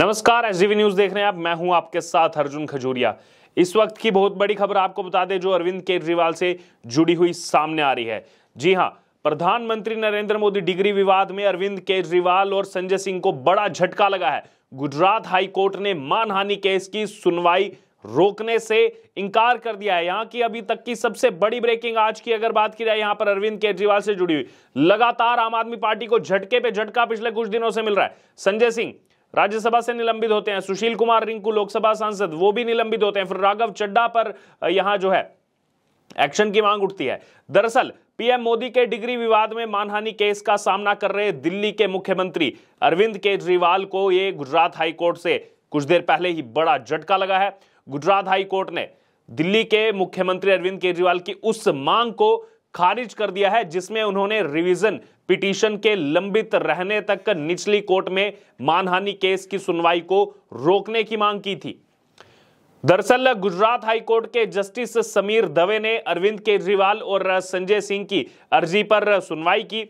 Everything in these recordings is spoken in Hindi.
नमस्कार एस न्यूज देख रहे हैं आप मैं हूं आपके साथ अर्जुन खजूरिया इस वक्त की बहुत बड़ी खबर आपको बता दें जो अरविंद केजरीवाल से जुड़ी हुई सामने आ रही है जी हां प्रधानमंत्री नरेंद्र मोदी डिग्री विवाद में अरविंद केजरीवाल और संजय सिंह को बड़ा झटका लगा है गुजरात हाईकोर्ट ने मानहानि केस की सुनवाई रोकने से इंकार कर दिया है यहां की अभी तक की सबसे बड़ी ब्रेकिंग आज की अगर बात की जाए यहां पर अरविंद केजरीवाल से जुड़ी हुई लगातार आम आदमी पार्टी को झटके पे झटका पिछले कुछ दिनों से मिल रहा है संजय सिंह राज्यसभा से निलंबित होते हैं सुशील कुमार रिंकू लोकसभा सांसद वो भी निलंबित होते हैं फिर राघव चड्डा पर यहां जो है एक्शन की मांग उठती है दरअसल पीएम मोदी के डिग्री विवाद में मानहानि केस का सामना कर रहे दिल्ली के मुख्यमंत्री अरविंद केजरीवाल को ये गुजरात हाईकोर्ट से कुछ देर पहले ही बड़ा झटका लगा है गुजरात हाईकोर्ट ने दिल्ली के मुख्यमंत्री अरविंद केजरीवाल की उस मांग को खारिज कर दिया है जिसमें उन्होंने रिवीजन पिटीशन के लंबित रहने तक निचली कोर्ट में मानहानि केस की सुनवाई को रोकने की मांग की थी दरअसल गुजरात कोर्ट के जस्टिस समीर दवे ने अरविंद केजरीवाल और संजय सिंह की अर्जी पर सुनवाई की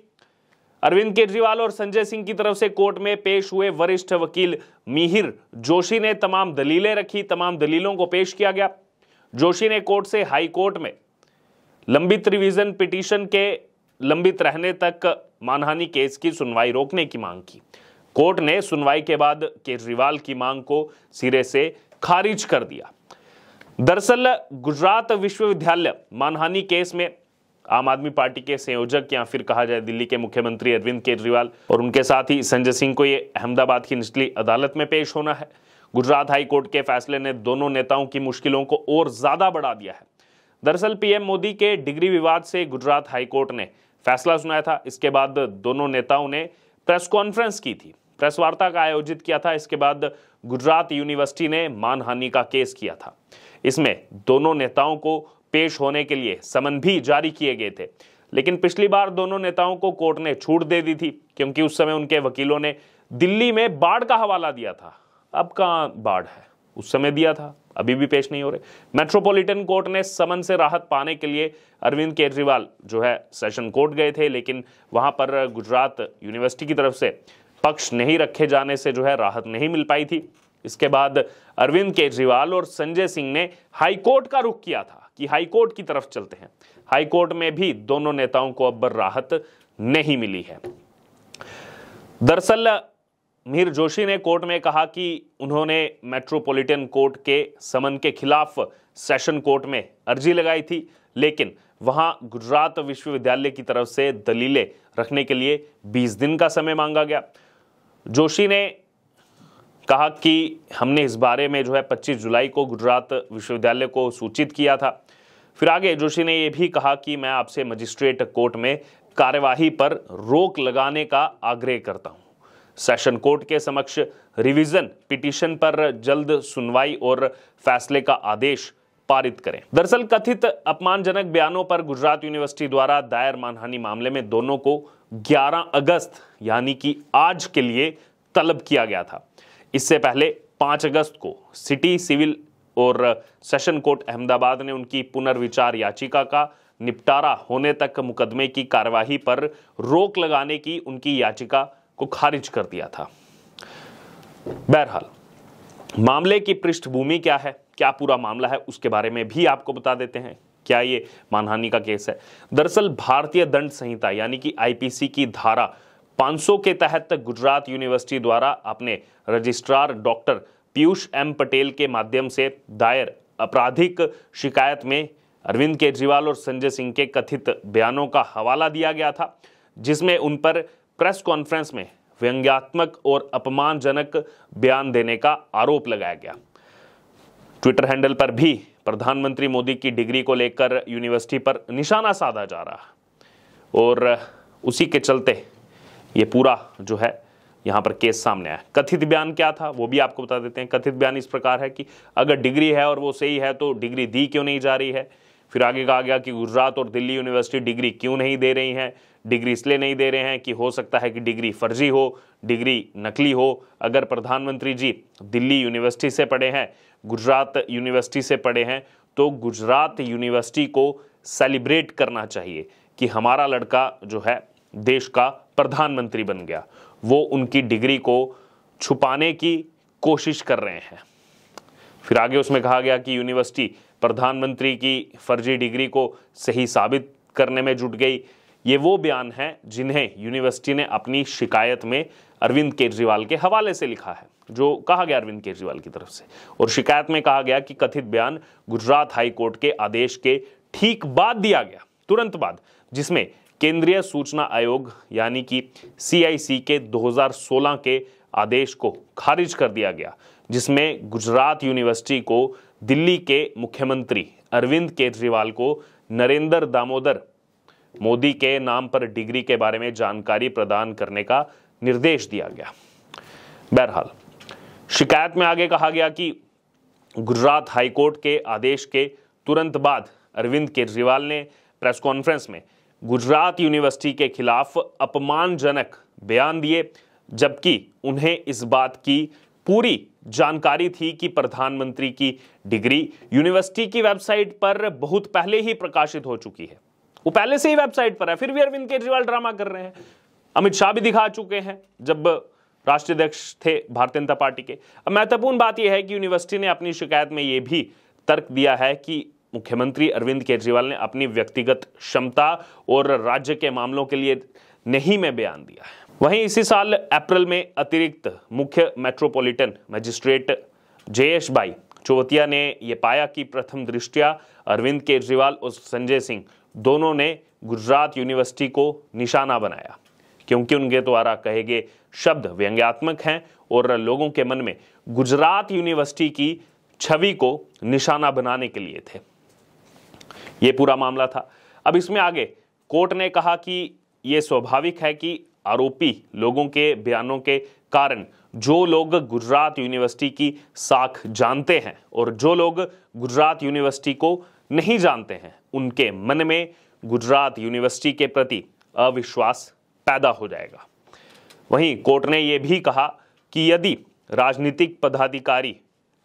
अरविंद केजरीवाल और संजय सिंह की तरफ से कोर्ट में पेश हुए वरिष्ठ वकील मिहिर जोशी ने तमाम दलीलें रखी तमाम दलीलों को पेश किया गया जोशी ने कोर्ट से हाई कोर्ट में लंबित रिवीजन पिटीशन के लंबित रहने तक मानहानि केस की सुनवाई रोकने की मांग की कोर्ट ने सुनवाई के बाद केजरीवाल की मांग को सिरे से खारिज कर दिया दरअसल गुजरात विश्वविद्यालय मानहानि केस में आम आदमी पार्टी के संयोजक या फिर कहा जाए दिल्ली के मुख्यमंत्री अरविंद केजरीवाल और उनके साथ ही संजय सिंह को ये अहमदाबाद की निचली अदालत में पेश होना है गुजरात हाई कोर्ट के फैसले ने दोनों नेताओं की मुश्किलों को और ज्यादा बढ़ा दिया है दरअसल पीएम मोदी के डिग्री विवाद से गुजरात हाईकोर्ट ने फैसला सुनाया था इसके बाद दोनों नेताओं ने प्रेस कॉन्फ्रेंस की थी प्रेस वार्ता का आयोजित किया था इसके बाद गुजरात यूनिवर्सिटी ने मानहानि का केस किया था इसमें दोनों नेताओं को पेश होने के लिए समन भी जारी किए गए थे लेकिन पिछली बार दोनों नेताओं को कोर्ट ने छूट दे दी थी क्योंकि उस समय उनके वकीलों ने दिल्ली में बाढ़ का हवाला दिया था अब कहाँ बाढ़ है उस समय दिया था अभी भी पेश नहीं हो रहे मेट्रोपॉलिटन कोर्ट ने समन से राहत पाने के लिए अरविंद केजरीवाल जो है सेशन कोर्ट गए थे लेकिन वहां पर गुजरात यूनिवर्सिटी की तरफ से पक्ष नहीं रखे जाने से जो है राहत नहीं मिल पाई थी इसके बाद अरविंद केजरीवाल और संजय सिंह ने हाईकोर्ट का रुख किया था कि हाईकोर्ट की तरफ चलते हैं हाईकोर्ट में भी दोनों नेताओं को अब राहत नहीं मिली है दरअसल मिहिर जोशी ने कोर्ट में कहा कि उन्होंने मेट्रोपॉलिटन कोर्ट के समन के खिलाफ सेशन कोर्ट में अर्जी लगाई थी लेकिन वहां गुजरात विश्वविद्यालय की तरफ से दलीलें रखने के लिए 20 दिन का समय मांगा गया जोशी ने कहा कि हमने इस बारे में जो है 25 जुलाई को गुजरात विश्वविद्यालय को सूचित किया था फिर आगे जोशी ने यह भी कहा कि मैं आपसे मजिस्ट्रेट कोर्ट में कार्यवाही पर रोक लगाने का आग्रह करता हूं सेशन कोर्ट के समक्ष रिवीजन पिटीशन पर जल्द सुनवाई और फैसले का आदेश पारित करें दरअसल कथित अपमानजनक बयानों पर गुजरात यूनिवर्सिटी द्वारा दायर मानहानि मामले में दोनों को 11 अगस्त यानी कि आज के लिए तलब किया गया था इससे पहले 5 अगस्त को सिटी सिविल और सेशन कोर्ट अहमदाबाद ने उनकी पुनर्विचार याचिका का निपटारा होने तक मुकदमे की कार्यवाही पर रोक लगाने की उनकी याचिका को खारिज कर दिया था बहरहाल मामले की पृष्ठभूमि क्या है क्या पूरा मामला है उसके बारे में भी आपको बता देते हैं क्या ये मानहानि का केस है दरअसल भारतीय दंड संहिता यानी कि आईपीसी की धारा 500 के तहत गुजरात यूनिवर्सिटी द्वारा अपने registrar doctor Piyush M Patel के माध्यम से दायर आपराधिक शिकायत में अरविंद केजरीवाल और संजय सिंह के कथित बयानों का हवाला दिया गया था जिसमें उन पर प्रेस कॉन्फ्रेंस में व्यंग्यात्मक और अपमानजनक बयान देने का आरोप लगाया गया ट्विटर हैंडल पर भी प्रधानमंत्री मोदी की डिग्री को लेकर यूनिवर्सिटी पर निशाना साधा जा रहा और उसी के चलते ये पूरा जो है यहां पर केस सामने आया कथित बयान क्या था वो भी आपको बता देते हैं कथित बयान इस प्रकार है कि अगर डिग्री है और वो सही है तो डिग्री दी क्यों नहीं जा रही है फिर आगे कहा गया कि गुजरात और दिल्ली यूनिवर्सिटी डिग्री क्यों नहीं दे रही हैं डिग्री इसलिए नहीं दे रहे हैं कि हो सकता है कि डिग्री फर्जी हो डिग्री नकली हो अगर प्रधानमंत्री जी दिल्ली यूनिवर्सिटी से पढ़े हैं गुजरात यूनिवर्सिटी से पढ़े हैं तो गुजरात यूनिवर्सिटी को सेलिब्रेट करना चाहिए कि हमारा लड़का जो है देश का प्रधानमंत्री बन गया वो उनकी डिग्री को छुपाने की कोशिश कर रहे हैं फिर आगे उसमें कहा गया कि यूनिवर्सिटी प्रधानमंत्री की फर्जी डिग्री को सही साबित करने में जुट गई ये वो बयान है जिन्हें यूनिवर्सिटी ने अपनी शिकायत में अरविंद केजरीवाल के हवाले से लिखा है जो कहा गया अरविंद केजरीवाल की तरफ से और शिकायत में कहा गया कि कथित बयान गुजरात हाईकोर्ट के आदेश के ठीक बाद दिया गया तुरंत बाद जिसमें केंद्रीय सूचना आयोग यानी कि सीआईसी के 2016 के आदेश को खारिज कर दिया गया जिसमें गुजरात यूनिवर्सिटी को दिल्ली के मुख्यमंत्री अरविंद केजरीवाल को नरेंद्र दामोदर मोदी के नाम पर डिग्री के बारे में जानकारी प्रदान करने का निर्देश दिया गया बहरहाल शिकायत में आगे कहा गया कि गुजरात हाईकोर्ट के आदेश के तुरंत बाद अरविंद केजरीवाल ने प्रेस कॉन्फ्रेंस में गुजरात यूनिवर्सिटी के खिलाफ अपमानजनक बयान दिए जबकि उन्हें इस बात की पूरी जानकारी थी कि प्रधानमंत्री की डिग्री यूनिवर्सिटी की वेबसाइट पर बहुत पहले ही प्रकाशित हो चुकी है वो पहले से ही वेबसाइट पर है फिर भी अरविंद केजरीवाल ड्रामा कर रहे हैं अमित शाह भी दिखा चुके हैं जब राष्ट्रीय अध्यक्ष थे भारतीय जनता पार्टी के अब महत्वपूर्ण बात यह है कि यूनिवर्सिटी ने अपनी शिकायत में यह भी तर्क दिया है कि मुख्यमंत्री अरविंद केजरीवाल ने अपनी व्यक्तिगत क्षमता और राज्य के मामलों के लिए नहीं में बयान दिया है वहीं इसी साल अप्रैल में अतिरिक्त मुख्य मेट्रोपॉलिटन मजिस्ट्रेट जयेश भाई चौवतिया ने यह पाया कि प्रथम दृष्टिया अरविंद केजरीवाल और संजय सिंह दोनों ने गुजरात यूनिवर्सिटी को निशाना बनाया क्योंकि उनके द्वारा कहे गए शब्द व्यंग्यात्मक हैं और लोगों के मन में गुजरात यूनिवर्सिटी की छवि को निशाना बनाने के लिए थे ये पूरा मामला था अब इसमें आगे कोर्ट ने कहा कि यह स्वाभाविक है कि आरोपी लोगों के बयानों के कारण जो लोग गुजरात यूनिवर्सिटी की साख जानते हैं और जो लोग गुजरात यूनिवर्सिटी को नहीं जानते हैं उनके मन में गुजरात यूनिवर्सिटी के प्रति अविश्वास पैदा हो जाएगा वहीं कोर्ट ने यह भी कहा कि यदि राजनीतिक पदाधिकारी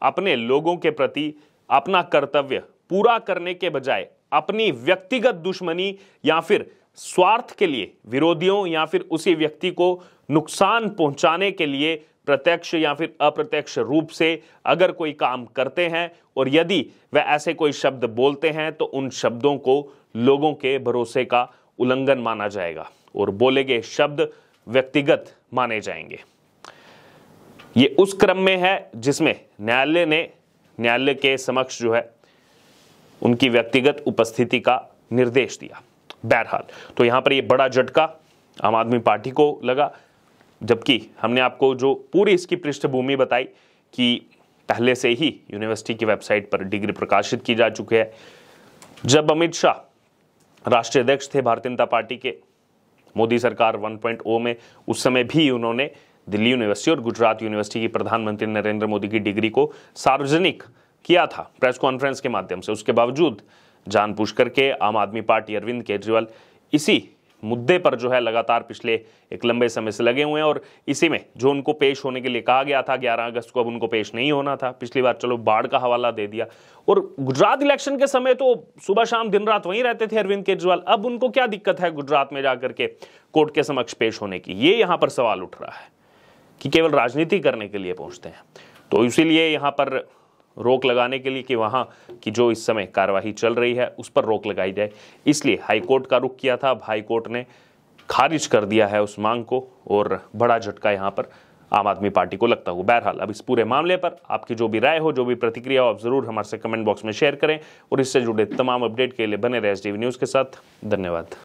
अपने लोगों के प्रति अपना कर्तव्य पूरा करने के बजाय अपनी व्यक्तिगत दुश्मनी या फिर स्वार्थ के लिए विरोधियों या फिर उसी व्यक्ति को नुकसान पहुंचाने के लिए प्रत्यक्ष या फिर अप्रत्यक्ष रूप से अगर कोई काम करते हैं और यदि वह ऐसे कोई शब्द बोलते हैं तो उन शब्दों को लोगों के भरोसे का उल्लंघन माना जाएगा और बोले गए शब्द व्यक्तिगत माने जाएंगे ये उस क्रम में है जिसमें न्यायालय ने न्यायालय के समक्ष जो है उनकी व्यक्तिगत उपस्थिति का निर्देश दिया बहरहाल तो यहां पर ये बड़ा झटका आम आदमी पार्टी को लगा जबकि हमने आपको जो पूरी इसकी पृष्ठभूमि बताई कि पहले से ही यूनिवर्सिटी की वेबसाइट पर डिग्री प्रकाशित की जा चुकी है जब अमित शाह राष्ट्रीय अध्यक्ष थे भारतीय जनता पार्टी के मोदी सरकार 1.0 में उस समय भी उन्होंने दिल्ली यूनिवर्सिटी और गुजरात यूनिवर्सिटी की प्रधानमंत्री नरेंद्र मोदी की डिग्री को सार्वजनिक किया था प्रेस कॉन्फ्रेंस के माध्यम से उसके बावजूद जान पूछ करके आम आदमी पार्टी अरविंद केजरीवाल इसी मुद्दे पर जो है लगातार पिछले एक लंबे समय से लगे हुए हैं और इसी में जो उनको पेश होने के लिए कहा गया था 11 अगस्त को अब उनको पेश नहीं होना था पिछली बार चलो बाढ़ का हवाला दे दिया और गुजरात इलेक्शन के समय तो सुबह शाम दिन रात वहीं रहते थे अरविंद केजरीवाल अब उनको क्या दिक्कत है गुजरात में जाकर के कोर्ट के समक्ष पेश होने की ये यहाँ पर सवाल उठ रहा है कि केवल राजनीति करने के लिए पहुंचते हैं तो इसीलिए यहाँ पर रोक लगाने के लिए कि वहाँ की जो इस समय कार्यवाही चल रही है उस पर रोक लगाई जाए इसलिए हाईकोर्ट का रुख किया था अब हाईकोर्ट ने खारिज कर दिया है उस मांग को और बड़ा झटका यहाँ पर आम आदमी पार्टी को लगता हो बहरहाल अब इस पूरे मामले पर आपकी जो भी राय हो जो भी प्रतिक्रिया हो आप ज़रूर हमारे से कमेंट बॉक्स में शेयर करें और इससे जुड़े तमाम अपडेट के लिए बने रहे एस न्यूज़ के साथ धन्यवाद